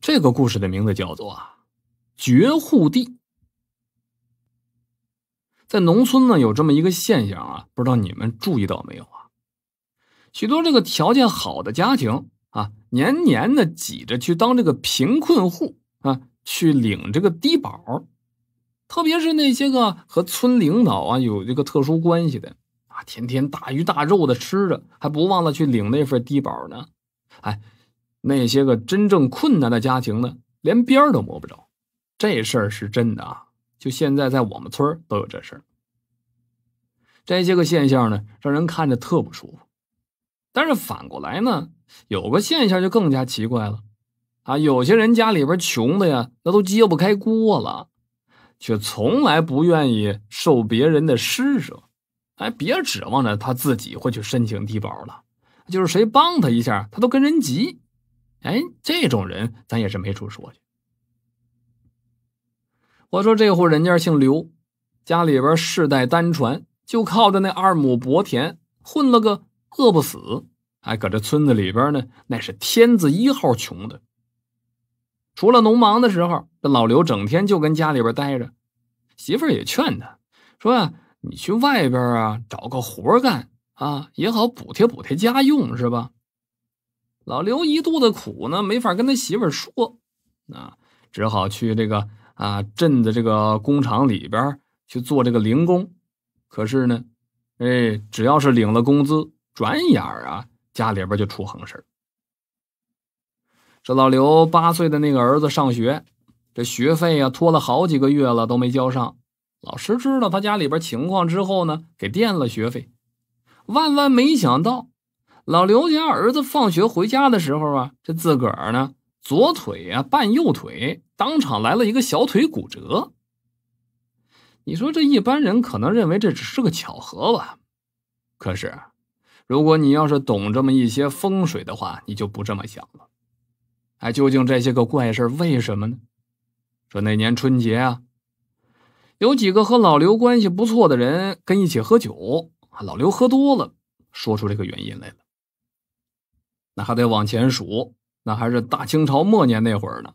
这个故事的名字叫做啊，绝户地。在农村呢，有这么一个现象啊，不知道你们注意到没有啊？许多这个条件好的家庭啊，年年的挤着去当这个贫困户啊，去领这个低保。特别是那些个和村领导啊有这个特殊关系的啊，天天大鱼大肉的吃着，还不忘了去领那份低保呢。哎。那些个真正困难的家庭呢，连边儿都摸不着，这事儿是真的啊！就现在在我们村都有这事儿。这些个现象呢，让人看着特不舒服。但是反过来呢，有个现象就更加奇怪了，啊，有些人家里边穷的呀，那都揭不开锅了，却从来不愿意受别人的施舍。哎，别指望着他自己会去申请低保了，就是谁帮他一下，他都跟人急。哎，这种人咱也是没处说去。我说这户人家姓刘，家里边世代单传，就靠着那二亩薄田混了个饿不死。哎，搁这村子里边呢，那是天字一号穷的。除了农忙的时候，这老刘整天就跟家里边待着。媳妇儿也劝他说：“呀，你去外边啊找个活干啊，也好补贴补贴家用，是吧？”老刘一肚子苦呢，没法跟他媳妇说，啊，只好去这个啊镇的这个工厂里边去做这个零工。可是呢，哎，只要是领了工资，转眼儿啊，家里边就出横事儿。这老刘八岁的那个儿子上学，这学费啊拖了好几个月了都没交上。老师知道他家里边情况之后呢，给垫了学费。万万没想到。老刘家儿子放学回家的时候啊，这自个儿呢左腿啊半右腿，当场来了一个小腿骨折。你说这一般人可能认为这只是个巧合吧？可是，如果你要是懂这么一些风水的话，你就不这么想了。哎，究竟这些个怪事为什么呢？说那年春节啊，有几个和老刘关系不错的人跟一起喝酒，老刘喝多了，说出这个原因来了。还得往前数，那还是大清朝末年那会儿呢。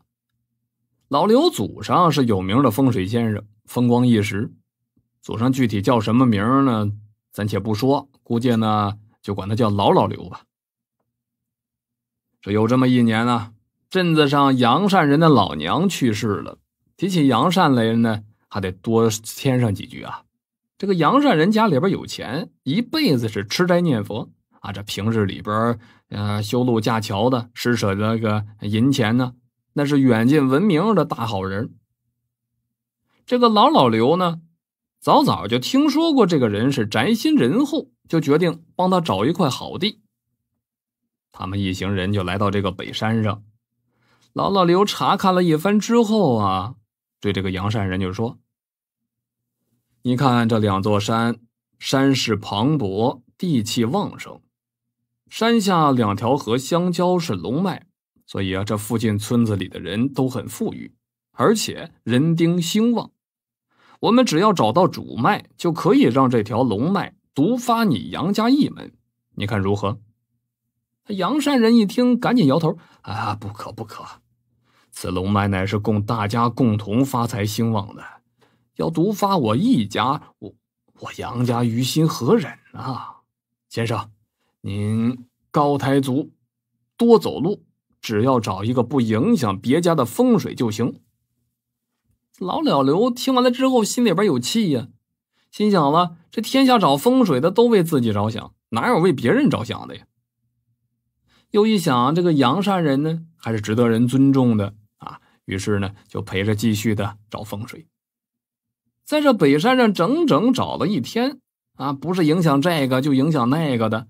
老刘祖上是有名的风水先生，风光一时。祖上具体叫什么名呢？暂且不说，估计呢就管他叫老老刘吧。这有这么一年呢，镇子上杨善人的老娘去世了。提起杨善来呢，还得多添上几句啊。这个杨善人家里边有钱，一辈子是吃斋念佛啊。这平日里边。呃，修路架桥的施舍那个银钱呢，那是远近闻名的大好人。这个老老刘呢，早早就听说过这个人是宅心仁厚，就决定帮他找一块好地。他们一行人就来到这个北山上，老老刘查看了一番之后啊，对这个杨善人就说：“你看这两座山，山势磅礴，地气旺盛。”山下两条河相交是龙脉，所以啊，这附近村子里的人都很富裕，而且人丁兴旺。我们只要找到主脉，就可以让这条龙脉独发你杨家一门，你看如何？杨善人一听，赶紧摇头：“啊，不可不可！此龙脉乃是供大家共同发财兴旺的，要独发我一家，我我杨家于心何忍呢？”先生。您高抬足，多走路，只要找一个不影响别家的风水就行。老老刘听完了之后，心里边有气呀，心想了：这天下找风水的都为自己着想，哪有为别人着想的呀？又一想，这个阳善人呢，还是值得人尊重的啊。于是呢，就陪着继续的找风水，在这北山上整整找了一天啊，不是影响这个，就影响那个的。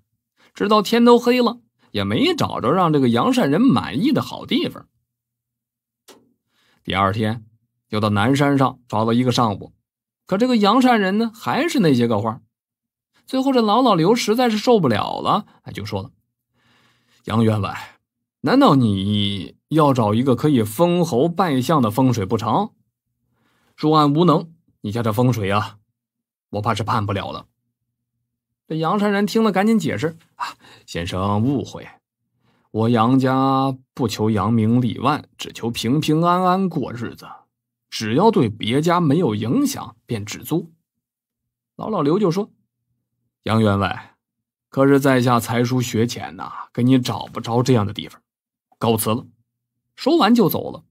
直到天都黑了，也没找着让这个杨善人满意的好地方。第二天又到南山上找了一个上午，可这个杨善人呢，还是那些个话。最后这老老刘实在是受不了了，哎，就说了：“杨员外，难道你要找一个可以封侯拜相的风水不成？若俺无能，你家这风水啊，我怕是判不了了。”这杨山人听了，赶紧解释：“啊，先生误会，我杨家不求扬名立万，只求平平安安过日子，只要对别家没有影响，便只租。”老老刘就说：“杨员外，可是，在下才疏学浅呐，给你找不着这样的地方，告辞了。”说完就走了。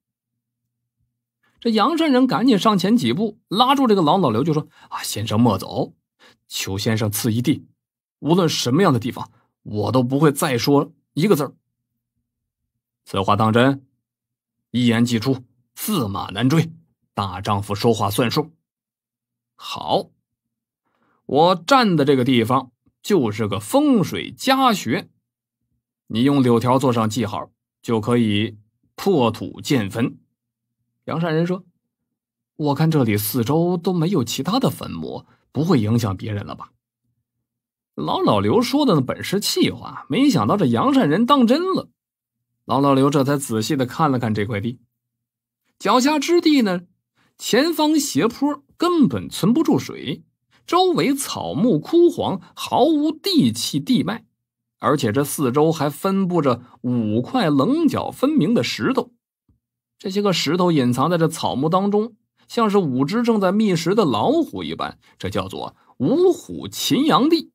这杨山人赶紧上前几步，拉住这个老老刘，就说：“啊，先生莫走。”求先生赐一地，无论什么样的地方，我都不会再说一个字儿。此话当真？一言既出，驷马难追。大丈夫说话算数。好，我站的这个地方就是个风水佳穴，你用柳条做上记号，就可以破土建坟。杨善人说：“我看这里四周都没有其他的坟墓。”不会影响别人了吧？老老刘说的那本是气话，没想到这阳善人当真了。老老刘这才仔细的看了看这块地，脚下之地呢，前方斜坡根本存不住水，周围草木枯黄，毫无地气地脉，而且这四周还分布着五块棱角分明的石头，这些个石头隐藏在这草木当中。像是五只正在觅食的老虎一般，这叫做五虎擒羊帝。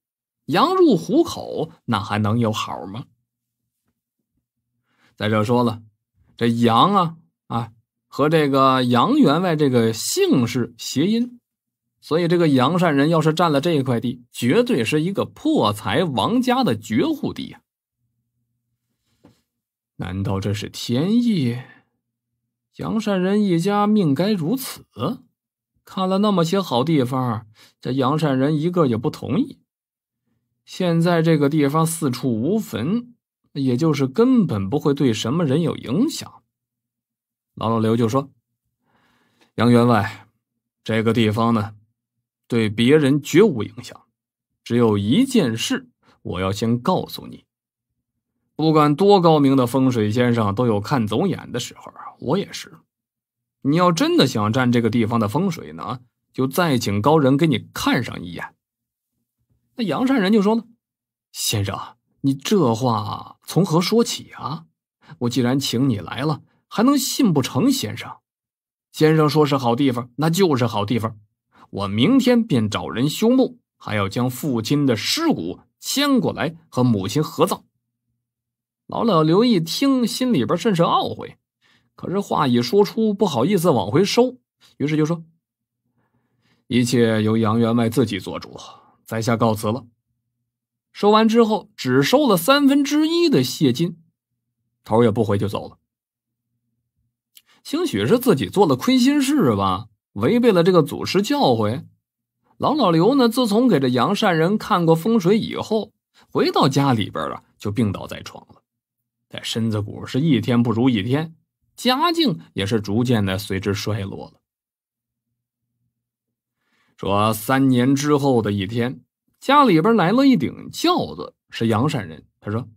羊入虎口，那还能有好吗？再者说了，这羊啊啊，和这个杨员外这个姓氏谐音，所以这个杨善人要是占了这一块地，绝对是一个破财亡家的绝户地呀。难道这是天意？杨善人一家命该如此，看了那么些好地方，这杨善人一个也不同意。现在这个地方四处无坟，也就是根本不会对什么人有影响。老老刘就说：“杨员外，这个地方呢，对别人绝无影响。只有一件事，我要先告诉你，不管多高明的风水先生，都有看走眼的时候啊。”我也是，你要真的想占这个地方的风水呢，就再请高人给你看上一眼。那杨善人就说呢：“先生，你这话从何说起啊？我既然请你来了，还能信不成？先生，先生说是好地方，那就是好地方。我明天便找人修墓，还要将父亲的尸骨迁过来和母亲合葬。”老老刘一听，心里边甚是懊悔。可是话一说出，不好意思往回收，于是就说：“一切由杨员外自己做主，在下告辞了。”说完之后，只收了三分之一的谢金，头也不回就走了。兴许是自己做了亏心事吧，违背了这个祖师教诲。老老刘呢，自从给这杨善人看过风水以后，回到家里边了就病倒在床了，在身子骨是一天不如一天。家境也是逐渐的随之衰落了。说三年之后的一天，家里边来了一顶轿子，是阳善人。他说：“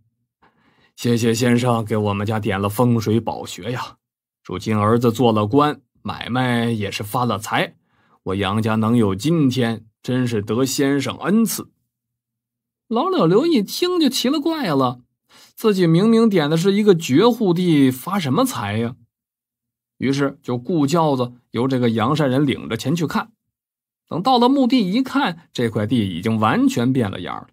谢谢先生给我们家点了风水宝穴呀，如今儿子做了官，买卖也是发了财，我杨家能有今天，真是得先生恩赐。”老柳刘一听就奇了怪了。自己明明点的是一个绝户地，发什么财呀？于是就雇轿子，由这个杨善人领着前去看。等到了墓地，一看这块地已经完全变了样了。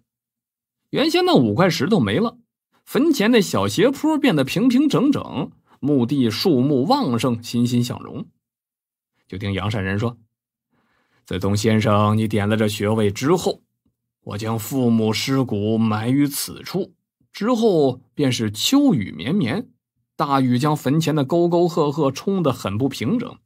原先那五块石头没了，坟前那小斜坡变得平平整整，墓地树木旺盛，欣欣向荣。就听杨善人说：“自从先生你点了这穴位之后，我将父母尸骨埋于此处。”之后便是秋雨绵绵，大雨将坟前的沟沟壑壑冲得很不平整。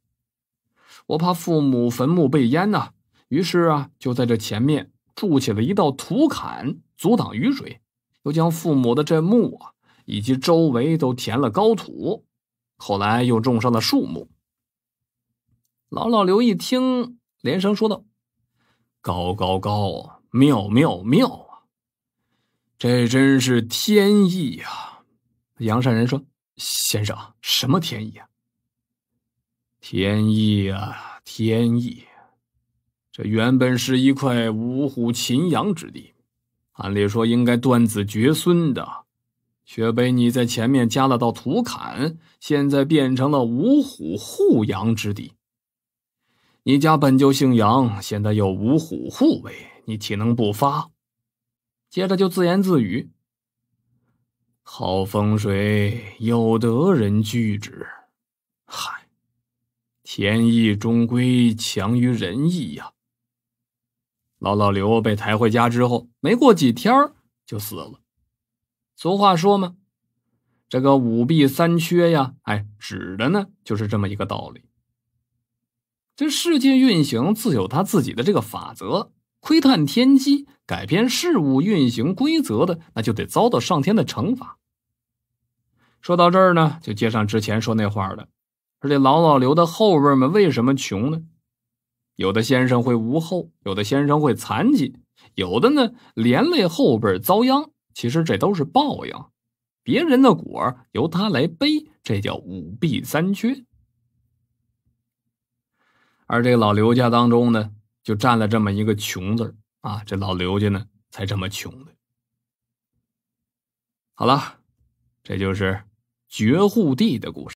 我怕父母坟墓被淹呐，于是啊，就在这前面筑起了一道土坎，阻挡雨水，又将父母的这墓啊以及周围都填了高土。后来又种上了树木。老老刘一听，连声说道：“高高高，妙妙妙。”这真是天意啊！杨善人说：“先生，什么天意啊？天意啊，天意！这原本是一块五虎擒羊之地，按理说应该断子绝孙的，却被你在前面加了道土坎，现在变成了五虎护羊之地。你家本就姓杨，现在又五虎护卫，你岂能不发？”接着就自言自语：“好风水，有德人居之。嗨，天意终归强于人意呀。”老老刘被抬回家之后，没过几天就死了。俗话说嘛，这个五弊三缺呀，哎，指的呢就是这么一个道理。这世界运行自有他自己的这个法则。窥探天机、改变事物运行规则的，那就得遭到上天的惩罚。说到这儿呢，就接上之前说那话的，说这老老刘的后辈们为什么穷呢？有的先生会无后，有的先生会残疾，有的呢连累后辈遭殃。其实这都是报应，别人的果由他来背，这叫五弊三缺。而这个老刘家当中呢？就占了这么一个“穷”字啊，这老刘家呢才这么穷的。好了，这就是绝户地的故事。